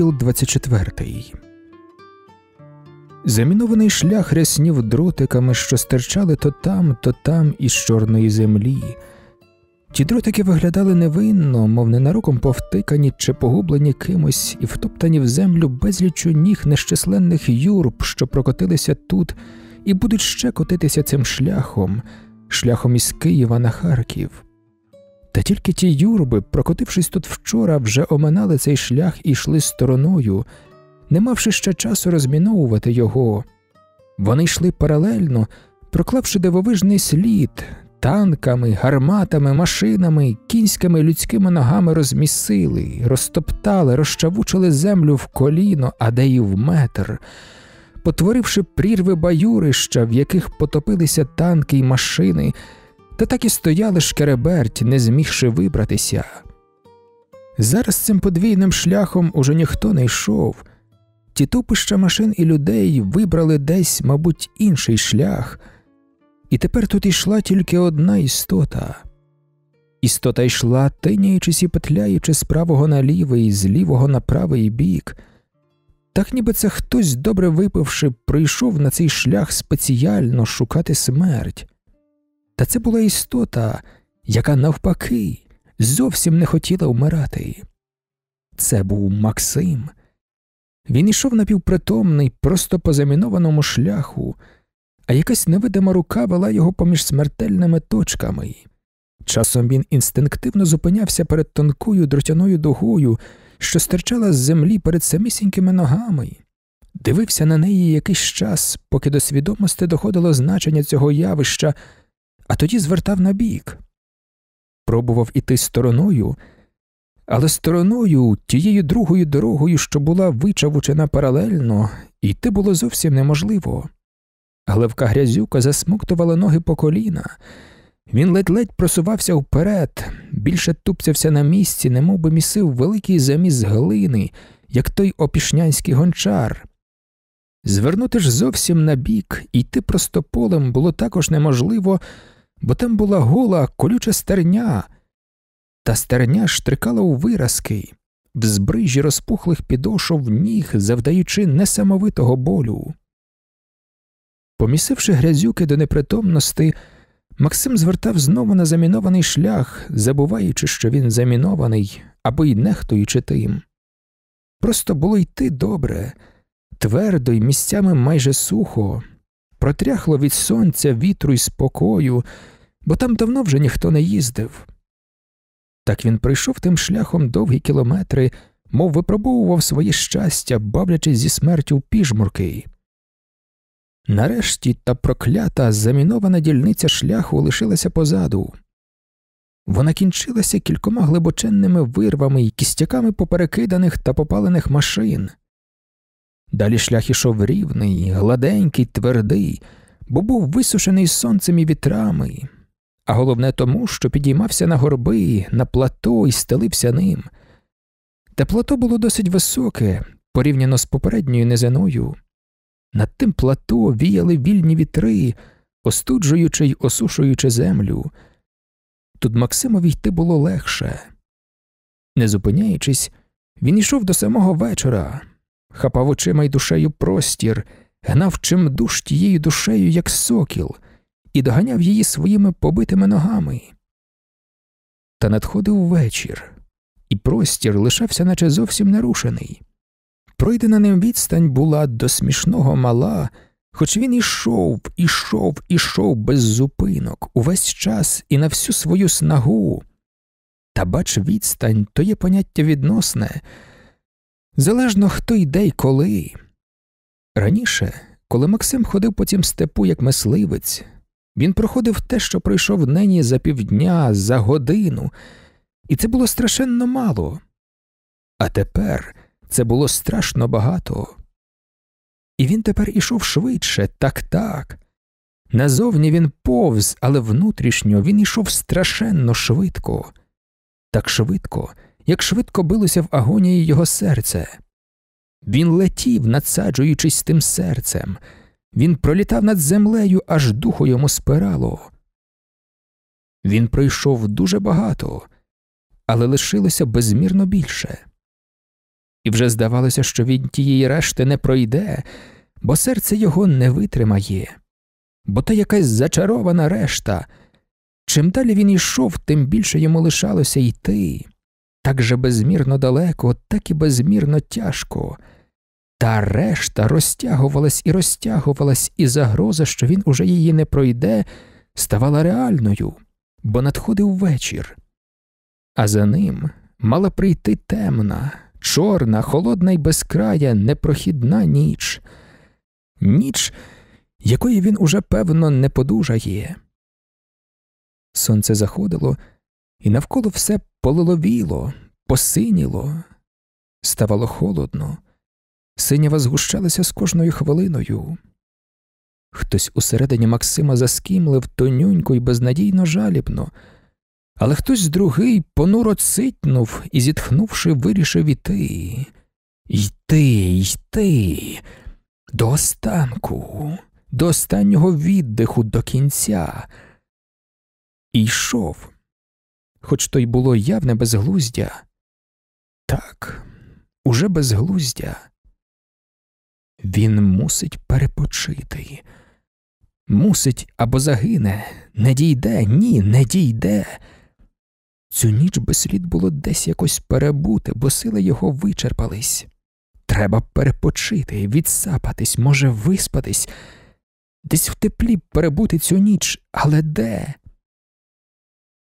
Розділ 24 Замінований шлях ряснів дротиками, що стирчали то там, то там із чорної землі. Ті дротики виглядали невинно, мов ненароком повтикані чи погублені кимось і втоптані в землю безлічу ніг нещисленних юрб, що прокотилися тут, і будуть ще котитися цим шляхом, шляхом із Києва на Харків. Та тільки ті юрби, прокотившись тут вчора, вже оминали цей шлях і йшли стороною, не мавши ще часу розміновувати його. Вони йшли паралельно, проклавши дивовижний слід, танками, гарматами, машинами, кінськими людськими ногами розмісили, розтоптали, розчавучили землю в коліно, а де й в метр. Потворивши прірви баюрища, в яких потопилися танки й машини та так і стояли шкереберть, не змігши вибратися. Зараз цим подвійним шляхом уже ніхто не йшов, ті тупища машин і людей вибрали десь, мабуть, інший шлях, і тепер тут йшла тільки одна істота. Істота йшла, тиняючись і петляючи з правого на лівий, з лівого на правий бік. Так ніби це хтось, добре випивши, прийшов на цей шлях спеціально шукати смерть. Та це була істота, яка навпаки зовсім не хотіла вмирати. Це був Максим. Він йшов напівпритомний, просто по замінованому шляху, а якась невидима рука вела його поміж смертельними точками. Часом він інстинктивно зупинявся перед тонкою дротяною дугою, що стирчала з землі перед самісінькими ногами, дивився на неї якийсь час, поки до свідомості доходило значення цього явища а тоді звертав на бік. Пробував іти стороною, але стороною, тією другою дорогою, що була вичавучена паралельно, йти було зовсім неможливо. Глевка грязюка засмоктувала ноги по коліна. Він ледь-ледь просувався вперед, більше тупцявся на місці, немов би місив великий заміс глини, як той опішнянський гончар. Звернути ж зовсім на бік, йти просто полем було також неможливо, бо там була гола, колюча стерня, та стерня штрикала у виразки, в збрижі розпухлих підошов ніг, завдаючи несамовитого болю. Помісивши грязюки до непритомності, Максим звертав знову на замінований шлях, забуваючи, що він замінований або й нехтуючи тим. Просто було йти добре, твердо й місцями майже сухо, протряхло від сонця, вітру і спокою, бо там давно вже ніхто не їздив. Так він прийшов тим шляхом довгі кілометри, мов випробовував своє щастя, бавлячись зі смертю піжмурки. Нарешті та проклята замінована дільниця шляху лишилася позаду. Вона кінчилася кількома глибоченними вирвами і кістяками поперекиданих та попалених машин. Далі шлях ішов рівний, гладенький, твердий, бо був висушений сонцем і вітрами, а головне тому, що підіймався на горби, на плато і стелився ним. Та плато було досить високе, порівняно з попередньою низиною. Над тим плато віяли вільні вітри, остуджуючи й осушуючи землю. Тут Максимові йти було легше. Не зупиняючись, він йшов до самого вечора хапав очима й душею простір, гнав чим душ тією душею, як сокіл, і доганяв її своїми побитими ногами. Та надходив вечір, і простір лишався, наче зовсім нерушений. Пройдена ним відстань була до смішного мала, хоч він ішов, ішов, ішов без зупинок, увесь час і на всю свою снагу. Та бач, відстань то є поняття відносне. Залежно хто йде й коли. Раніше, коли Максим ходив по цім степу як мисливець, він проходив те, що пройшов нині за півдня, за годину, і це було страшенно мало. А тепер це було страшно багато. І він тепер ішов швидше, так так. Назовні він повз, але внутрішньо він ішов страшенно швидко, так швидко як швидко билося в агонії його серце. Він летів, надсаджуючись тим серцем, він пролітав над землею, аж духу йому спирало. Він пройшов дуже багато, але лишилося безмірно більше. І вже здавалося, що він тієї решти не пройде, бо серце його не витримає, бо та якась зачарована решта. Чим далі він йшов, тим більше йому лишалося йти так же безмірно далеко, так і безмірно тяжко. Та решта розтягувалась і розтягувалась, і загроза, що він уже її не пройде, ставала реальною, бо надходив вечір. А за ним мала прийти темна, чорна, холодна й безкрая, непрохідна ніч, ніч, якої він уже певно не подужає. Сонце заходило, і навколо все полиловіло, посиніло, ставало холодно, синява згущалася з кожною хвилиною. Хтось усередині Максима заскімлив тонюнько і безнадійно жалібно, але хтось другий понуро цитнув і, зітхнувши, вирішив іти. Йти, йти, до останку, до останнього віддиху, до кінця. І йшов хоч то й було явне безглуздя. Так, уже безглуздя. Він мусить перепочити, мусить або загине, не дійде, ні, не дійде. Цю ніч би слід було десь якось перебути, бо сили його вичерпались. Треба перепочити, відсапатись, може, виспатись, десь в теплі перебути цю ніч, але де?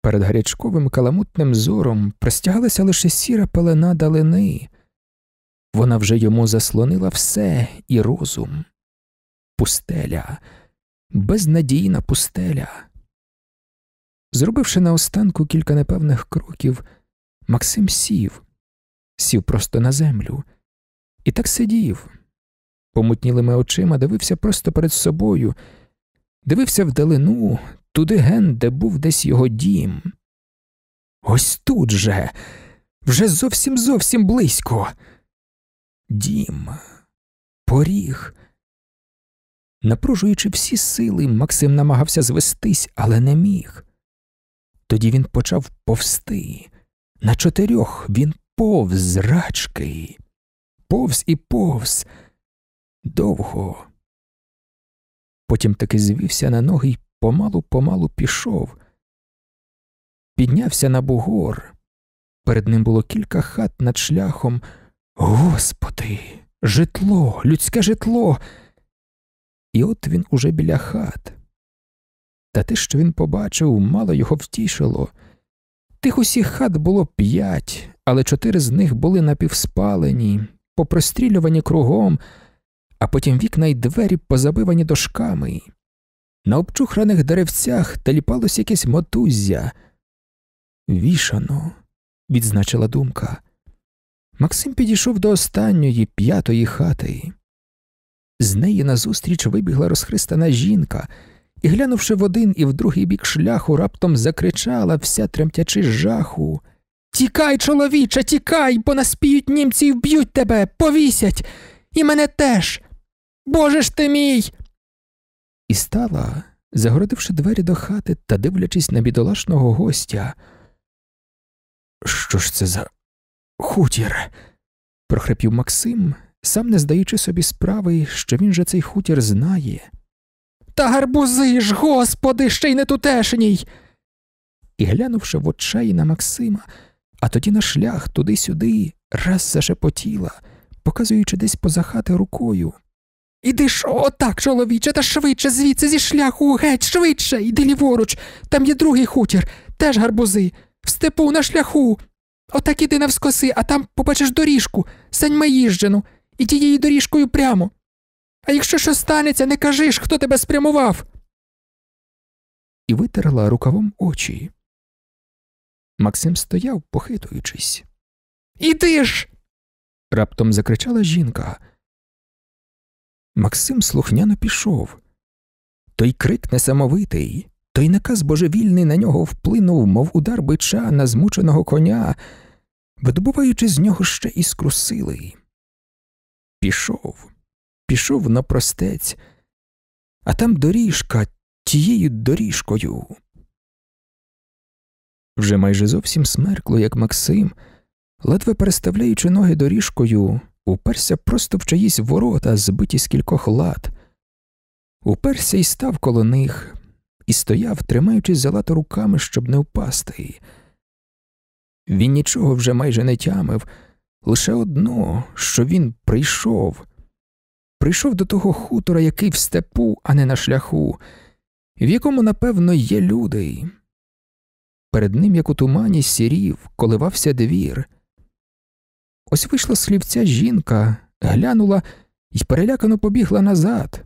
Перед гарячковим каламутним зором простягалася лише сіра пелена далини. Вона вже йому заслонила все і розум. Пустеля, безнадійна пустеля. Зробивши наостанку кілька непевних кроків, Максим сів, сів просто на землю і так сидів, помутнілими очима дивився просто перед собою дивився вдалину, туди ген, де був десь його дім. Ось тут же, вже зовсім зовсім близько. Дім, поріг. Напружуючи всі сили, Максим намагався звестись, але не міг. Тоді він почав повсти. На чотирьох він повз рачки, повз і повз довго потім таки звівся на ноги й помалу помалу пішов. Піднявся на бугор. Перед ним було кілька хат над шляхом. Господи, житло, людське житло. І от він уже біля хат. Та те, що він побачив, мало його втішило. Тих усіх хат було п'ять, але чотири з них були напівспалені, попрострілювані кругом, а потім вікна й двері позабивані дошками. На обчухраних деревцях таліпалось якесь мотуззя. Вішано, відзначила думка. Максим підійшов до останньої п'ятої хати. З неї назустріч вибігла розхристана жінка і, глянувши в один і в другий бік шляху, раптом закричала, вся тремтячи жаху. Тікай, чоловіче, тікай, бо наспіють німці і вб'ють тебе, повісять, і мене теж. Боже ж ти мій. І стала, загородивши двері до хати та дивлячись на бідолашного гостя. Що ж це за хутір? прохрипів Максим, сам не здаючи собі справи, що він же цей хутір знає. Та гарбузи ж, господи, ще й не тутешній. І глянувши в очей на Максима, а тоді на шлях туди-сюди, раз зашепотіла, показуючи десь поза хати рукою. Іди ж отак, чоловіче, та швидше, звідси зі шляху, геть, швидше, іди ліворуч, там є другий хутір, теж гарбузи, в степу на шляху. Отак іди навскоси, а там побачиш доріжку, саньма їжджену, І тією доріжкою прямо. А якщо що станеться, не кажи хто тебе спрямував. І витерла рукавом очі. Максим стояв, похитуючись. Іди ж. раптом закричала жінка. Максим слухняно пішов. Той крик несамовитий, той наказ божевільний на нього вплинув, мов удар бича на змученого коня, видобуваючи з нього ще іскру сили. Пішов, пішов на простець, а там доріжка тією доріжкою. Вже майже зовсім смеркло, як Максим, ледве переставляючи ноги доріжкою, уперся просто в чиїсь ворота, збиті з кількох лад, уперся і став коло них, і стояв, тримаючись за лата руками, щоб не впасти. Він нічого вже майже не тямив, лише одно, що він прийшов, прийшов до того хутора, який в степу, а не на шляху, в якому, напевно, є люди. Перед ним, як у тумані, сірів, коливався двір. Ось вийшла з слівця жінка, глянула і перелякано побігла назад.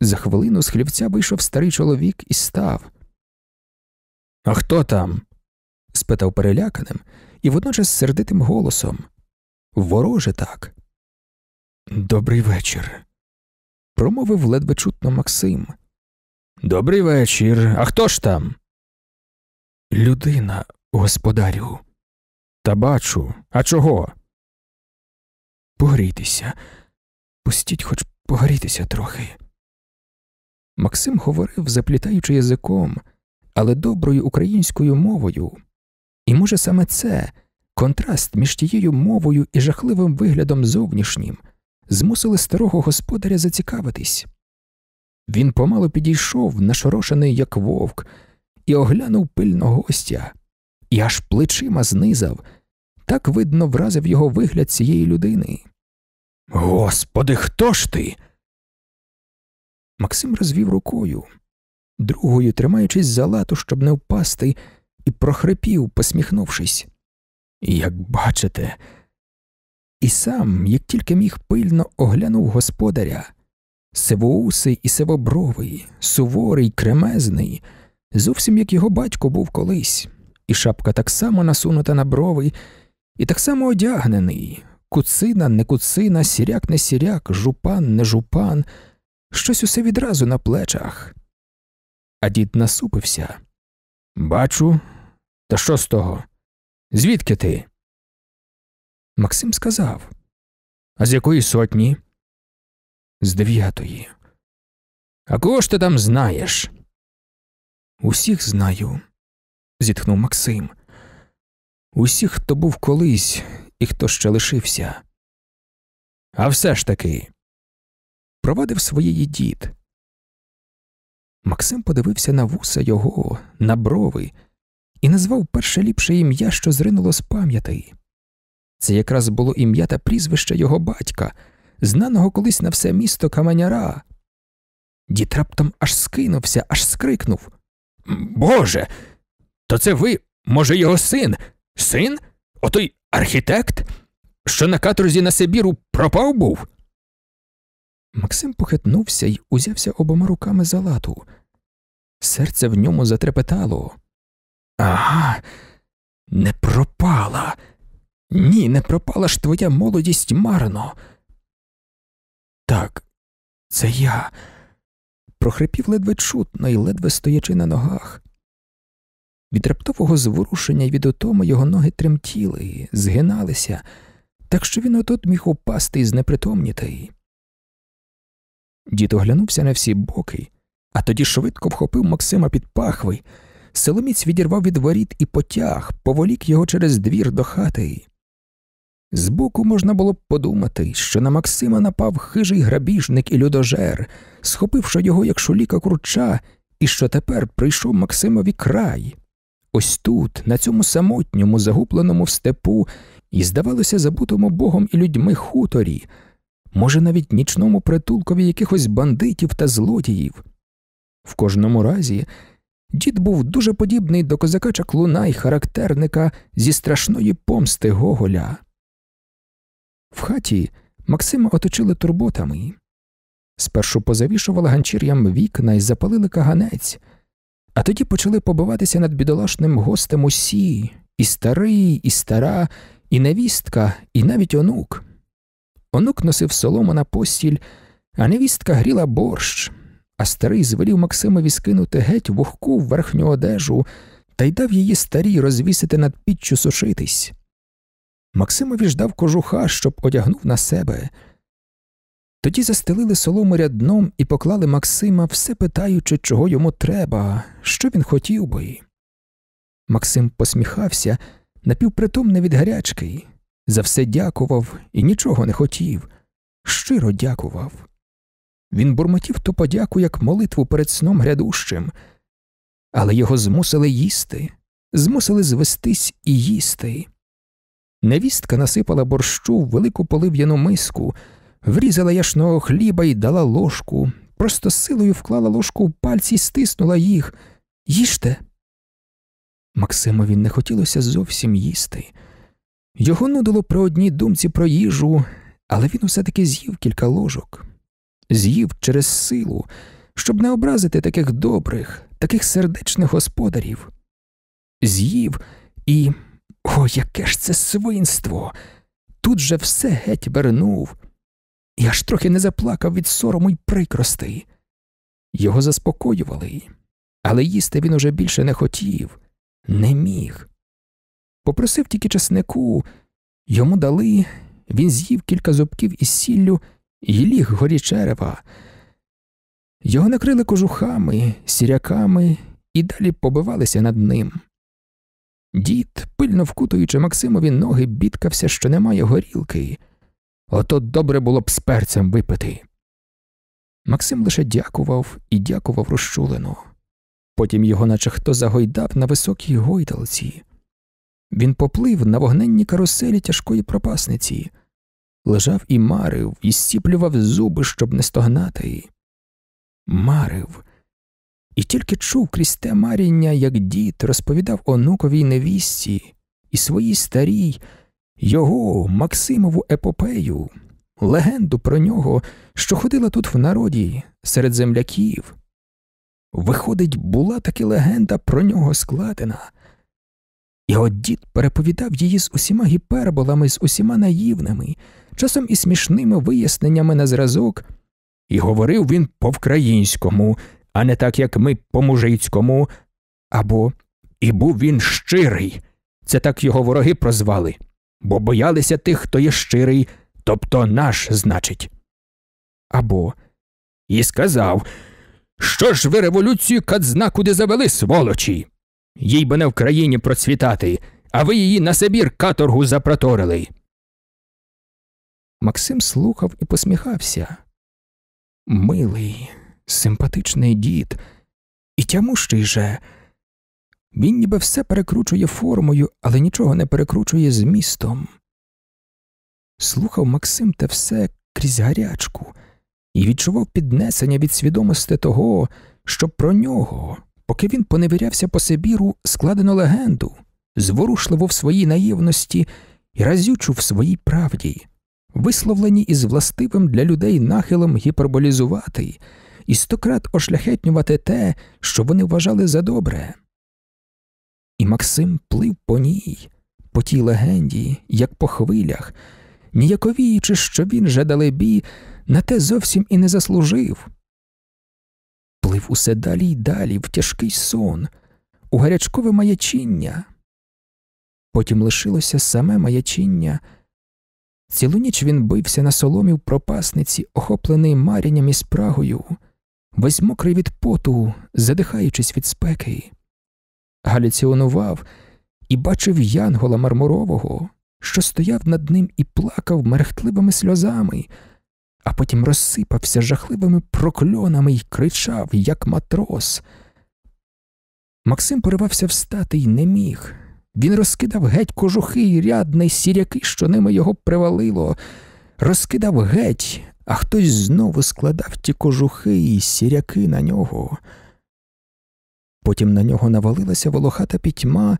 За хвилину з хлівця вийшов старий чоловік і став. А хто там? спитав переляканим і водночас сердитим голосом. Вороже так. Добрий вечір. промовив ледве чутно Максим. Добрий вечір. А хто ж там? Людина, господарю. Та бачу. А чого? Погрітися. Пустіть хоч погрітися трохи. Максим говорив, заплітаючи язиком, але доброю українською мовою. І, може, саме це контраст між тією мовою і жахливим виглядом зовнішнім змусили старого господаря зацікавитись. Він помало підійшов, нашорошений, як вовк, і оглянув пильно гостя і аж плечима знизав. Так, видно, вразив його вигляд цієї людини. Господи, хто ж ти? Максим розвів рукою, другою тримаючись за лату, щоб не впасти, і прохрипів, посміхнувшись. Як бачите, і сам, як тільки міг пильно оглянув господаря, сивоусий і сивобровий, суворий, кремезний, зовсім як його батько був колись, і шапка так само насунута на брови, і так само одягнений куцина, не куцина, сіряк не сіряк, жупан не жупан, щось усе відразу на плечах. А дід насупився. Бачу, та що з того? Звідки ти? Максим сказав. А з якої сотні? З дев'ятої. А кого ж ти там знаєш? Усіх знаю зітхнув Максим. Усі, хто був колись і хто ще лишився. А все ж таки, провадив своєї дід. Максим подивився на вуса його, на брови, і назвав перше ліпше ім'я, що зринуло з пам'яті. Це якраз було ім'я та прізвище його батька, знаного колись на все місто Каманяра. Дід раптом аж скинувся, аж скрикнув Боже. То це ви, може, його син? Син? Отой архітект, що на каторзі на Сибіру пропав був? Максим похитнувся й узявся обома руками за лату. Серце в ньому затрепетало. Ага, не пропала. Ні, не пропала ж твоя молодість марно. Так, це я. Прохрипів ледве чутно і ледве стоячи на ногах. Від раптового зворушення від отому його ноги тремтіли, згиналися, так що він отут міг упасти і знепритомніти. Дід оглянувся на всі боки, а тоді швидко вхопив Максима під пахви. Соломіць відірвав від воріт і потяг, поволік його через двір до хати. Збоку можна було б подумати, що на Максима напав хижий грабіжник і людожер, схопивши його як шуліка курча, і що тепер прийшов Максимові край. Ось тут, на цьому самотньому, загубленому в степу, і, здавалося, забутому богом і людьми хуторі, може, навіть нічному притулкові якихось бандитів та злодіїв. В кожному разі дід був дуже подібний до козака чаклуна й характерника зі страшної помсти Гоголя. В хаті Максима оточили турботами. Спершу позавішували ганчір'ям вікна і запалили каганець. А тоді почали побиватися над бідолашним гостем усі і старий, і стара, і невістка, і навіть онук. Онук носив солому на постіль, а невістка гріла борщ, а старий звелів Максимові скинути геть вухку в верхню одежу та й дав її старій розвісити над піччю сушитись. Максимові ж дав кожуха, щоб одягнув на себе. Тоді застелили солому рядном і поклали Максима, все питаючи, чого йому треба, що він хотів би. Максим посміхався, напівпритомний від гарячки, за все дякував і нічого не хотів, щиро дякував. Він бурмотів ту подяку, як молитву перед сном грядущим, але його змусили їсти, змусили звестись і їсти. Невістка насипала борщу в велику полив'яну миску. Врізала яшного хліба і дала ложку, просто силою вклала ложку в пальці і стиснула їх. Їжте. Максимові не хотілося зовсім їсти. Його нудило при одній думці про їжу, але він усе таки з'їв кілька ложок, з'їв через силу, щоб не образити таких добрих, таких сердечних господарів. З'їв і. О, яке ж це свинство! Тут же все геть вернув. Я ж трохи не заплакав від сорому й прикростей. Його заспокоювали, але їсти він уже більше не хотів, не міг. Попросив тільки чеснику, йому дали, він з'їв кілька зубків із сіллю і ліг горі черева. Його накрили кожухами, сіряками і далі побивалися над ним. Дід, пильно вкутуючи Максимові ноги, бідкався, що немає горілки. Ото добре було б з перцем випити. Максим лише дякував і дякував розчулено. Потім його, наче хто загойдав на високій гойдалці. Він поплив на вогненні каруселі тяжкої пропасниці, лежав і марив, і сіплював зуби, щоб не стогнати. Марив. І тільки чув крізь те маріння, як дід розповідав онуковій невісті і своїй старій. Його Максимову епопею, легенду про нього, що ходила тут в народі серед земляків. Виходить, була таки легенда про нього складена, його дід переповідав її з усіма гіперболами, з усіма наївними, часом і смішними виясненнями на зразок, і говорив він по вкраїнському, а не так, як ми по мужицькому, або і був він щирий, це так його вороги прозвали бо боялися тих, хто є щирий, тобто наш, значить. Або і сказав Що ж ви революцію кадзна куди завели, сволочі? Їй би не в країні процвітати, а ви її на Сибір каторгу запроторили. Максим слухав і посміхався. Милий, симпатичний дід, і тямущий же. Він ніби все перекручує формою, але нічого не перекручує змістом. Слухав Максим те все крізь гарячку і відчував піднесення від свідомості того, що про нього, поки він поневірявся по Сибіру, складено легенду, зворушливо в своїй наївності і разючу в своїй правді, висловлені із властивим для людей нахилом гіперболізувати і стократ ошляхетнювати те, що вони вважали за добре і Максим плив по ній, по тій легенді, як по хвилях, ніяковіючи, що він же далебі, на те зовсім і не заслужив. Плив усе далі й далі в тяжкий сон, у гарячкове маячіння. Потім лишилося саме маячіння. Цілу ніч він бився на соломі в пропасниці, охоплений марінням і спрагою, весь мокрий від поту, задихаючись від спеки. Галіціонував і бачив янгола мармурового, що стояв над ним і плакав мерехтливими сльозами, а потім розсипався жахливими прокльонами і кричав, як матрос. Максим поривався встати і не міг. Він розкидав геть кожухи і рядний сіряки, що ними його привалило, розкидав геть, а хтось знову складав ті кожухи і сіряки на нього. Потім на нього навалилася волохата пітьма,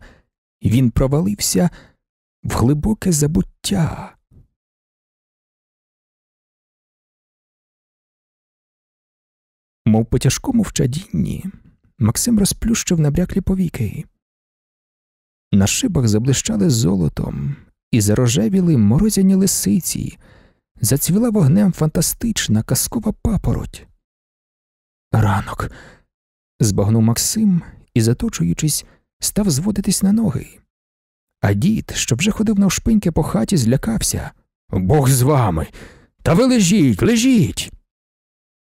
і він провалився в глибоке забуття. Мов по тяжкому вчадінні, Максим розплющив набряклі повіки. На шибах заблищали золотом і зарожевіли морозяні лисиці, зацвіла вогнем фантастична казкова папороть. Ранок збагнув Максим і, заточуючись, став зводитись на ноги. А дід, що вже ходив навшпиньки по хаті, злякався. Бог з вами. Та ви лежіть, лежіть.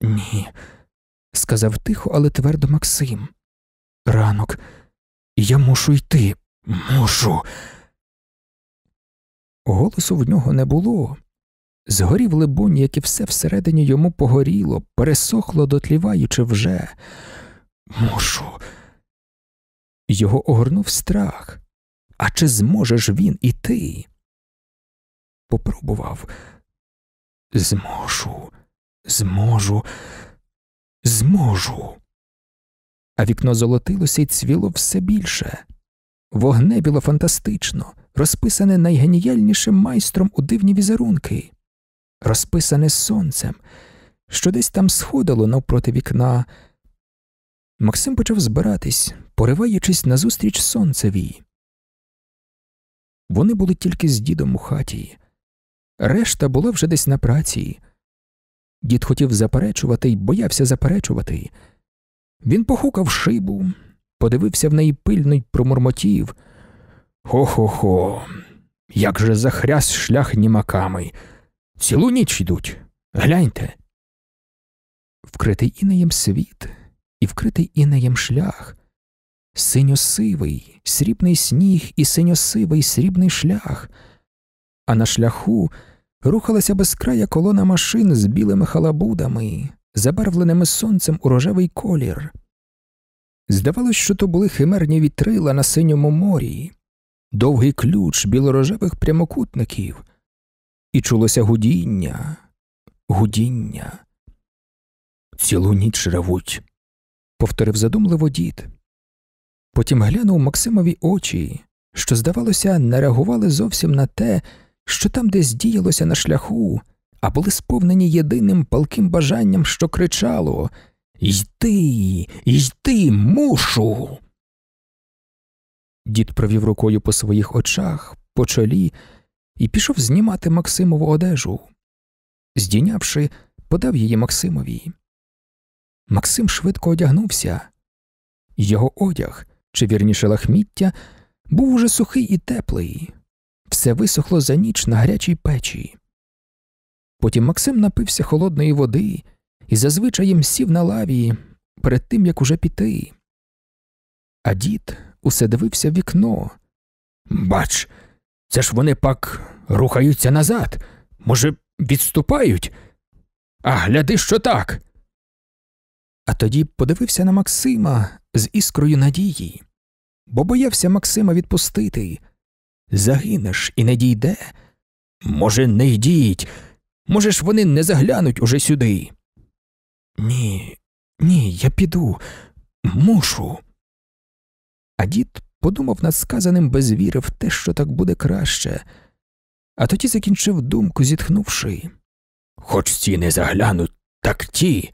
Ні, сказав тихо, але твердо Максим. Ранок, я мушу йти, мушу. Голосу в нього не було. Згорів, либонь, як і все всередині йому погоріло, пересохло, дотліваючи вже. Мушу. Його огорнув страх. А чи зможеш він іти? Попробував. Зможу, зможу, зможу. А вікно золотилося і цвіло все більше. Вогне біло фантастично, розписане найгеніальнішим майстром у дивні візерунки, розписане сонцем, що десь там сходило навпроти вікна. Максим почав збиратись, пориваючись назустріч сонцевій. Вони були тільки з дідом у хаті, решта була вже десь на праці. Дід хотів заперечувати й боявся заперечувати. Він похукав шибу, подивився в неї пильно й промурмотів. Хо-хо-хо, як же захряс шлях німаками. Цілу ніч йдуть. Гляньте. Вкритий інеєм світ і вкритий інеєм шлях, синьо-сивий, срібний сніг і синьо-сивий срібний шлях, а на шляху рухалася безкрая колона машин з білими халабудами, забарвленими сонцем у рожевий колір. Здавалось, що то були химерні вітрила на синьому морі, довгий ключ білорожевих прямокутників, і чулося гудіння, гудіння. Цілу ніч ревуть, повторив задумливо дід. Потім глянув Максимові очі, що, здавалося, не реагували зовсім на те, що там десь діялося на шляху, а були сповнені єдиним палким бажанням, що кричало Йди, йди, мушу. Дід провів рукою по своїх очах, по чолі, і пішов знімати Максимову одежу. Здійнявши, подав її Максимові. Максим швидко одягнувся. Його одяг, чи вірніше лахміття, був уже сухий і теплий, все висохло за ніч на гарячій печі. Потім Максим напився холодної води і зазвичай сів на лаві перед тим, як уже піти. А дід усе дивився в вікно. Бач, це ж вони пак рухаються назад. Може, відступають? А гляди, що так а тоді подивився на Максима з іскрою надії, бо боявся Максима відпустити. Загинеш і не дійде? Може, не йдіть, може ж вони не заглянуть уже сюди. Ні, ні, я піду, мушу. А дід подумав над сказаним без віри в те, що так буде краще, а тоді закінчив думку, зітхнувши. Хоч ті не заглянуть, так ті.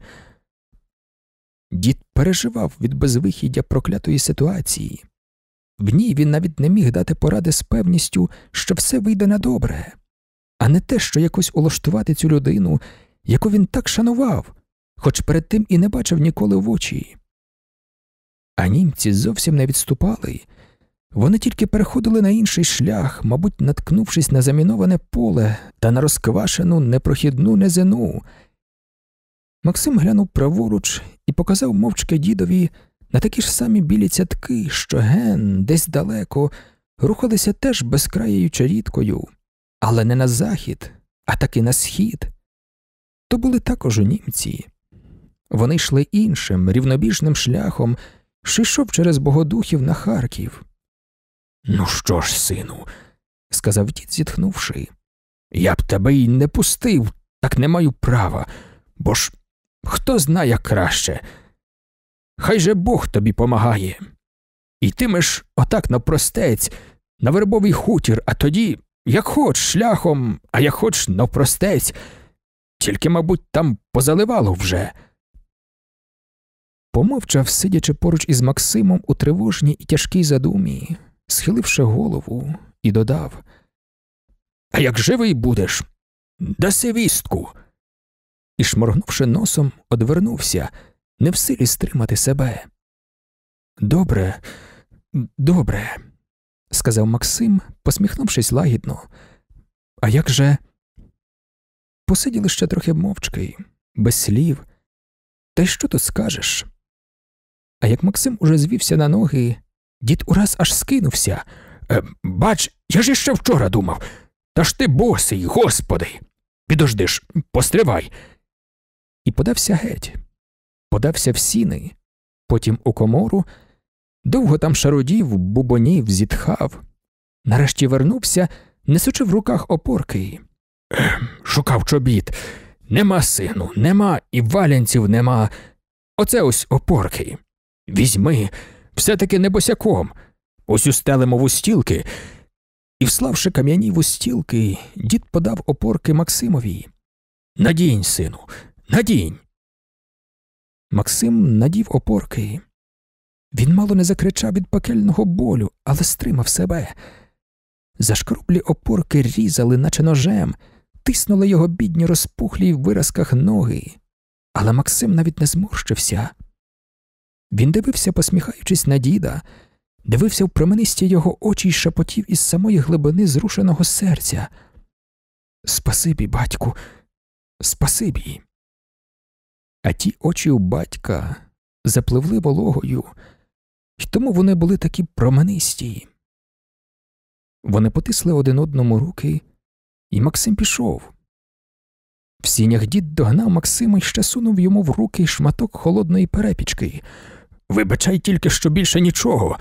Дід переживав від безвихіддя проклятої ситуації. В ній він навіть не міг дати поради з певністю, що все вийде на добре, а не те, що якось улаштувати цю людину, яку він так шанував, хоч перед тим і не бачив ніколи в очі. А німці зовсім не відступали, вони тільки переходили на інший шлях, мабуть, наткнувшись на заміноване поле та на розквашену непрохідну низину, Максим глянув праворуч і показав мовчки дідові на такі ж самі білі цятки, що ген, десь далеко, рухалися теж безкраєю чарідкою, але не на захід, а таки на схід. То були також у німці. Вони йшли іншим, рівнобіжним шляхом, що йшов через богодухів на Харків. Ну що ж, сину, сказав дід, зітхнувши, я б тебе й не пустив, так не маю права, бо ж Хто знає краще. Хай же Бог тобі помагає. Ітимеш отак на простець, на вербовий хутір, а тоді, як хоч шляхом, а як хоч на простець, тільки, мабуть, там позаливало вже. Помовчав, сидячи поруч із Максимом у тривожній і тяжкій задумі, схиливши голову, і додав А як живий будеш, даси вістку і, шморгнувши носом, одвернувся, не в силі стримати себе. Добре, добре, сказав Максим, посміхнувшись лагідно. А як же? Посиділи ще трохи мовчки, без слів. Та й що тут скажеш? А як Максим уже звівся на ноги, дід ураз аж скинувся. Е, бач, я ж іще вчора думав. Та ж ти босий, господи. Підожди ж, постривай, і подався геть, подався в сіни, потім у комору, довго там шародів, бубонів, зітхав, нарешті вернувся, несучи в руках опорки. Шукав чобіт. Нема сину, нема і валянців нема. Оце ось опорки. Візьми, все таки небосяком. босяком. Ось устелимо вустілки. І, вславши кам'яні вустілки, дід подав опорки Максимові. Надінь, сину, Надінь. Максим надів опорки. Він мало не закричав від пекельного болю, але стримав себе. Зашкрублі опорки різали, наче ножем, тиснули його бідні розпухлі в виразках ноги, але Максим навіть не зморщився. Він дивився, посміхаючись на діда, дивився в променисті його очі й шепотів із самої глибини зрушеного серця. Спасибі, батьку, спасибі а ті очі у батька запливли вологою, і тому вони були такі променисті. Вони потисли один одному руки, і Максим пішов. В сінях дід догнав Максима і ще сунув йому в руки шматок холодної перепічки. Вибачай тільки, що більше нічого.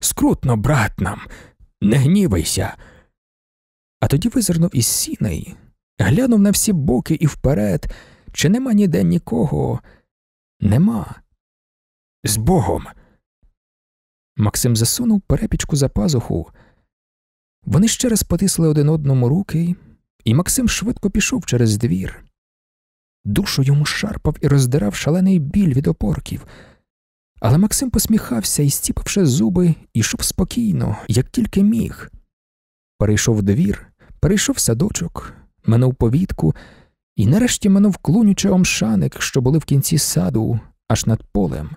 Скрутно, брат нам, не гнівайся. А тоді визирнув із сіней, глянув на всі боки і вперед. Чи нема ніде нікого? Нема. З Богом. Максим засунув перепічку за пазуху. Вони ще раз потисли один одному руки, і Максим швидко пішов через двір. Душу йому шарпав і роздирав шалений біль від опорків. Але Максим посміхався і, стіпивши зуби, йшов спокійно, як тільки міг. Перейшов двір, перейшов садочок, минув повітку і нарешті минув клунюче омшаник, що були в кінці саду, аж над полем.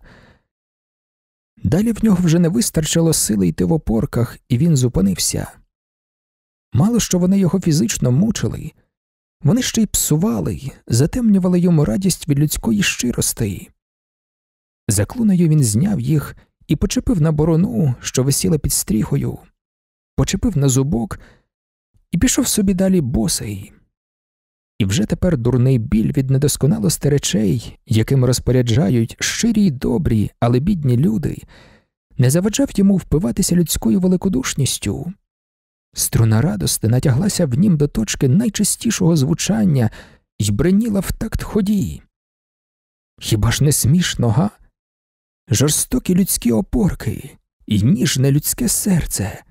Далі в нього вже не вистачило сили йти в опорках, і він зупинився. Мало що вони його фізично мучили, вони ще й псували, затемнювали йому радість від людської щиростей. За клуною він зняв їх і почепив на борону, що висіла під стріхою, почепив на зубок і пішов собі далі босий і вже тепер дурний біль від недосконалості речей, яким розпоряджають щирі й добрі, але бідні люди, не заважав йому впиватися людською великодушністю. Струна радости натяглася в нім до точки найчистішого звучання і бреніла в такт ході. Хіба ж не смішно, га? Жорстокі людські опорки і ніжне людське серце.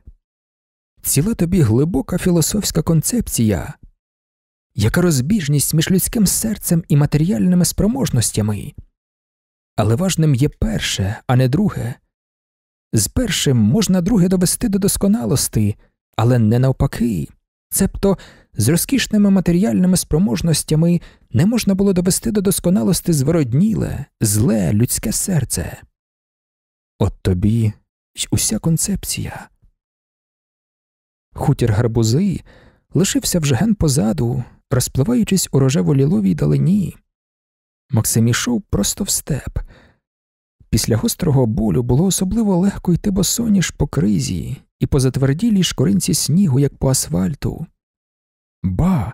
Ціла тобі глибока філософська концепція, яка розбіжність між людським серцем і матеріальними спроможностями. Але важним є перше, а не друге. З першим можна друге довести до досконалості, але не навпаки, цебто з розкішними матеріальними спроможностями не можна було довести до досконалості звородніле, зле людське серце. От тобі й уся концепція. Хутір гарбузи лишився вже ген позаду, розпливаючись у рожево-ліловій далині. Максим ішов просто в степ. Після гострого болю було особливо легко йти босоніж по кризі і по затверділій шкоринці снігу, як по асфальту. Ба,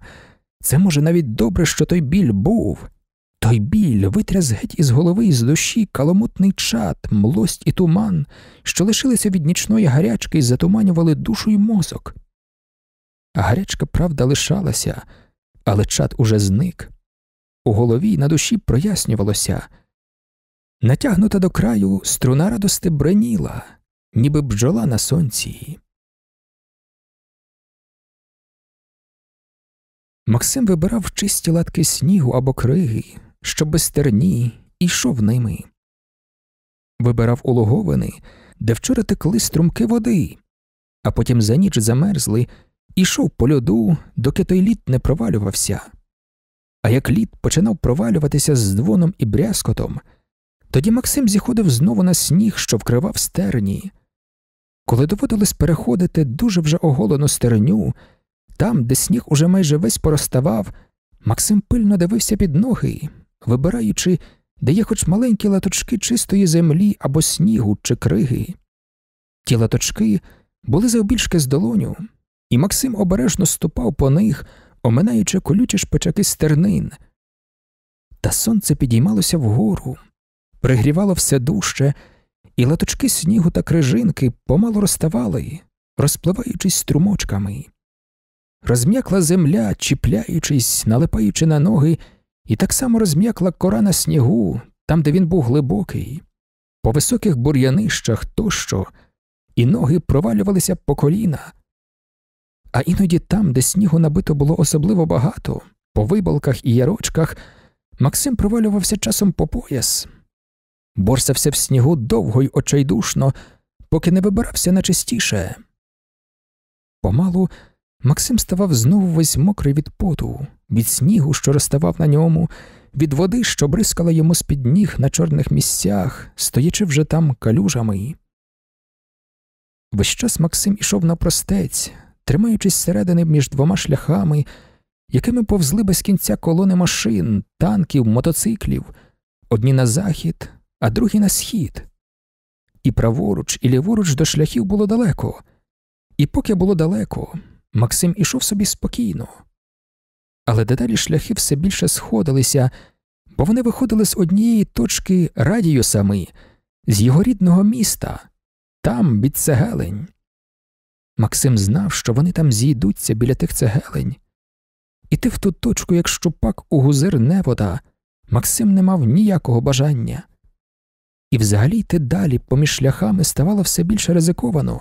це, може, навіть добре, що той біль був. Той біль витряс геть із голови і з душі каламутний чад, млость і туман, що лишилися від нічної гарячки і затуманювали душу й мозок. А гарячка правда лишалася але чад уже зник. У голові й на душі прояснювалося натягнута до краю струна радости бреніла, ніби бджола на сонці. Максим вибирав чисті латки снігу або криги, що без терні, йшов ними. Вибирав улоговини, де вчора текли струмки води, а потім за ніч замерзли Ішов по льоду, доки той лід не провалювався. А як лід починав провалюватися з дзвоном і брязкотом, тоді Максим зіходив знову на сніг, що вкривав стерні. Коли доводилось переходити дуже вже оголену стерню, там, де сніг уже майже весь пороставав, Максим пильно дивився під ноги, вибираючи, де є хоч маленькі латочки чистої землі або снігу чи криги. Ті латочки були завбільшки з долоню і Максим обережно ступав по них, оминаючи колючі шпичаки стернин. Та сонце підіймалося вгору, пригрівало все дужче, і латочки снігу та крижинки помало розставали, розпливаючись струмочками. Розм'якла земля, чіпляючись, налипаючи на ноги, і так само розм'якла кора на снігу, там, де він був глибокий, по високих бур'янищах тощо, і ноги провалювалися по коліна, а іноді там, де снігу набито було особливо багато, по вибалках і ярочках, Максим провалювався часом по пояс, борсався в снігу довго й очайдушно, поки не вибирався на чистіше. Помалу Максим ставав знову весь мокрий від поту, від снігу, що розставав на ньому, від води, що бризкала йому з під ніг на чорних місцях, стоячи вже там калюжами. Весь час Максим ішов на простець, тримаючись середини між двома шляхами, якими повзли без кінця колони машин, танків, мотоциклів, одні на захід, а другі на схід. І праворуч, і ліворуч до шляхів було далеко, і поки було далеко, Максим ішов собі спокійно. Але дедалі шляхи все більше сходилися, бо вони виходили з однієї точки радіюсами, з його рідного міста, там від цегелень. Максим знав, що вони там зійдуться біля тих цегелень. Іти в ту точку, як щупак у гузир невода, Максим не мав ніякого бажання. І взагалі йти далі, поміж шляхами, ставало все більше ризиковано.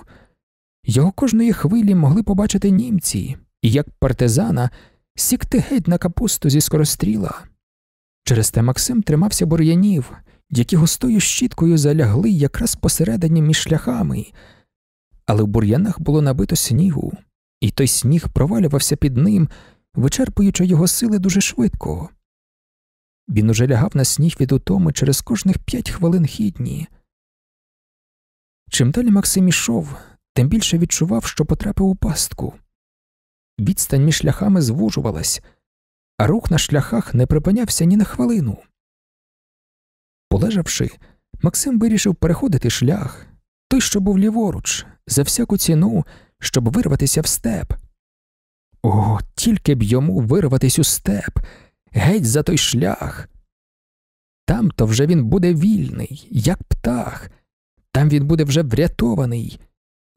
Його кожної хвилі могли побачити німці, і як партизана сікти геть на капусту зі скоростріла. Через те Максим тримався бур'янів, які густою щіткою залягли якраз посередині між шляхами але в бур'янах було набито снігу, і той сніг провалювався під ним, вичерпуючи його сили дуже швидко. Він уже лягав на сніг від утоми через кожних п'ять хвилин хідні. Чим далі Максим ішов, тим більше відчував, що потрапив у пастку. Відстань між шляхами звужувалась, а рух на шляхах не припинявся ні на хвилину. Полежавши, Максим вирішив переходити шлях той, що був ліворуч, за всяку ціну, щоб вирватися в степ. О, тільки б йому вирватися у степ, геть за той шлях. Там то вже він буде вільний, як птах, там він буде вже врятований.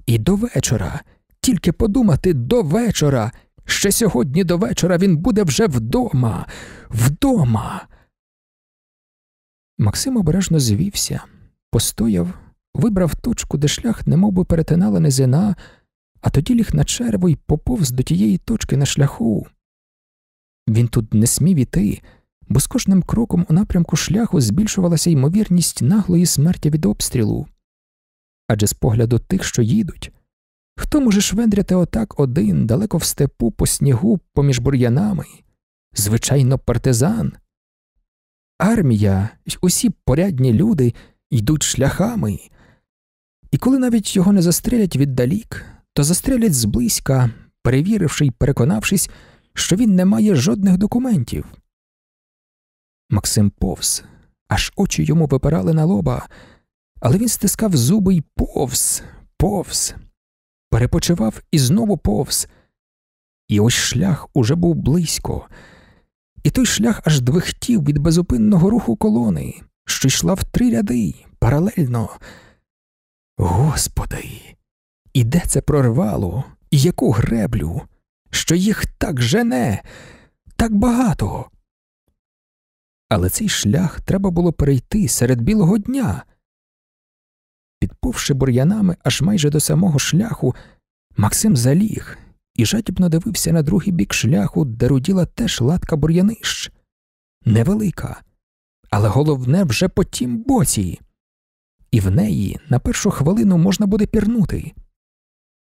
І до вечора, тільки подумати до вечора. Ще сьогодні до вечора він буде вже вдома, вдома. Максим обережно звівся, постояв вибрав точку, де шлях немовби перетинала низина, а тоді ліг на черво й поповз до тієї точки на шляху. Він тут не смів іти, бо з кожним кроком у напрямку шляху збільшувалася ймовірність наглої смерті від обстрілу. Адже з погляду тих, що їдуть, хто може швендряти отак один далеко в степу, по снігу, поміж бур'янами? Звичайно, партизан. Армія й усі порядні люди йдуть шляхами, і коли навіть його не застрелять віддалік, то застрелять зблизька, перевіривши й переконавшись, що він не має жодних документів. Максим повз, аж очі йому випирали на лоба, але він стискав зуби й повз, повз, перепочивав і знову повз. І ось шлях уже був близько, і той шлях аж двихтів від безупинного руху колони, що йшла в три ряди паралельно. Господи, і де це прорвало, і яку греблю, що їх так жене, так багато. Але цей шлях треба було перейти серед білого дня. Підповши бур'янами аж майже до самого шляху, Максим заліг і жадібно дивився на другий бік шляху, де руділа теж латка бур'янищ. Невелика, але головне вже по тім боці і в неї на першу хвилину можна буде пірнути,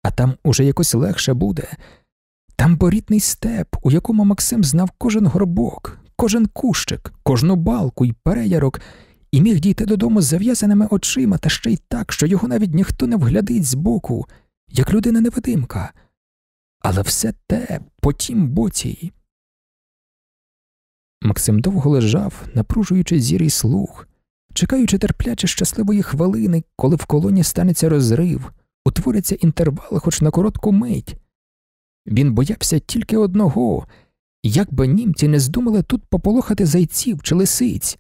а там уже якось легше буде. Там борідний степ, у якому Максим знав кожен горбок, кожен кущик, кожну балку і переярок, і міг дійти додому з зав'язаними очима та ще й так, що його навіть ніхто не вглядить збоку, як людина-невидимка. Але все те по тім боці. Максим довго лежав, напружуючи зірий слух, чекаючи терпляче щасливої хвилини, коли в колоні станеться розрив, утвориться інтервал хоч на коротку мить. Він боявся тільки одного як би німці не здумали тут пополохати зайців чи лисиць.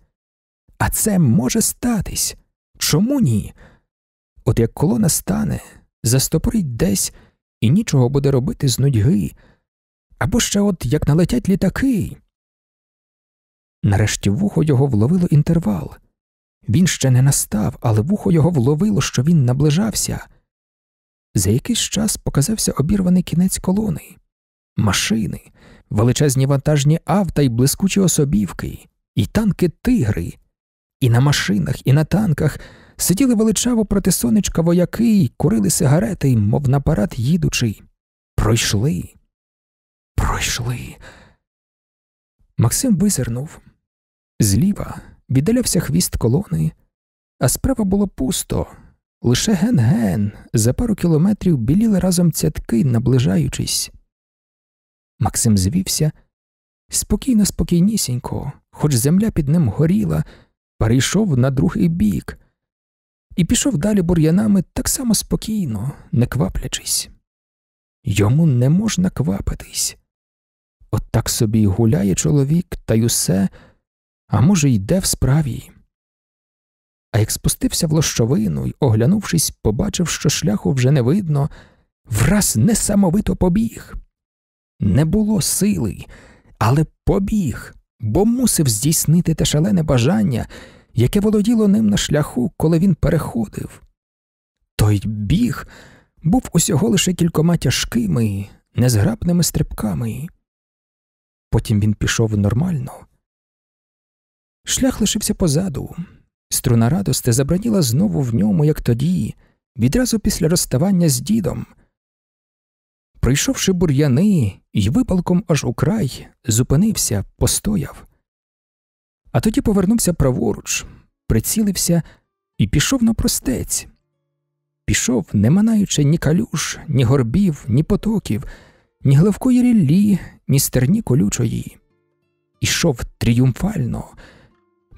А це може статись. Чому ні? От як колона стане, застопорить десь і нічого буде робити з нудьги, або ще от як налетять літаки. Нарешті вухо його вловило інтервал. Він ще не настав, але вухо його вловило, що він наближався. За якийсь час показався обірваний кінець колони, машини, величезні вантажні авто й блискучі особівки, і танки тигри, і на машинах, і на танках сиділи величаво проти сонечка вояки й курили сигарети, мов на парад їдучи. Пройшли. Пройшли. Максим визирнув зліва віддалявся хвіст колони, а справа було пусто, лише ген-ген за пару кілометрів біліли разом цятки, наближаючись. Максим звівся спокійно, спокійнісінько, хоч земля під ним горіла, перейшов на другий бік і пішов далі бур'янами так само спокійно, не кваплячись. Йому не можна квапитись. От так собі гуляє чоловік та й усе – а може, йде в справі. А як спустився в лощовину і, оглянувшись, побачив, що шляху вже не видно, враз несамовито побіг. Не було сили, але побіг, бо мусив здійснити те шалене бажання, яке володіло ним на шляху, коли він переходив. Той біг був усього лише кількома тяжкими, незграбними стрибками. Потім він пішов нормально, Шлях лишився позаду. Струна радости забраніла знову в ньому, як тоді, відразу після розставання з дідом. Прийшовши бур'яни й випалком аж у край, зупинився, постояв. А тоді повернувся праворуч, прицілився і пішов на простець. Пішов, не манаючи ні калюш, ні горбів, ні потоків, ні гливкої ріллі, ні стерні колючої. Ішов тріумфально.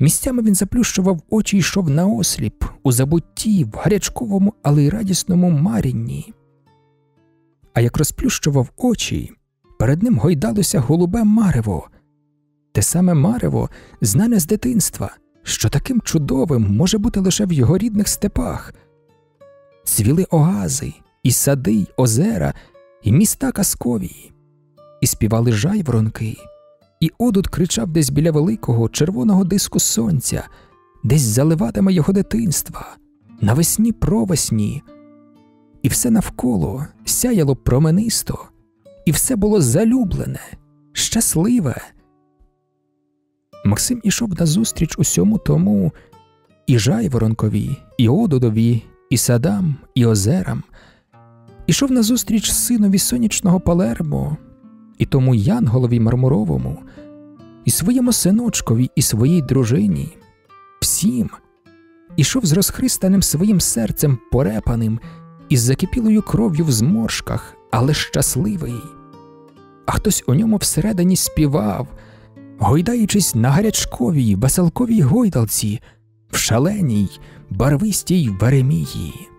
Місцями він заплющував очі й йшов на осліп, у забутті, в гарячковому, але й радісному марінні. А як розплющував очі, перед ним гойдалося голубе марево, те саме марево, знане з дитинства, що таким чудовим може бути лише в його рідних степах. Цвіли оази, і сади, й озера, і міста казкові, і співали жайворонки і одут кричав десь біля великого червоного диску сонця, десь заливатиме його дитинства, навесні провесні. І все навколо сяяло променисто, і все було залюблене, щасливе. Максим ішов назустріч усьому тому і жайворонкові, і одудові, і садам, і озерам. Ішов назустріч синові сонячного Палермо, і тому Янголові Мармуровому, і своєму синочкові, і своїй дружині, всім ішов з розхристаним своїм серцем порепаним із закипілою кров'ю в зморшках, але щасливий. А хтось у ньому всередині співав, гойдаючись на гарячковій, веселковій гойдалці, в шаленій, барвистій веремії.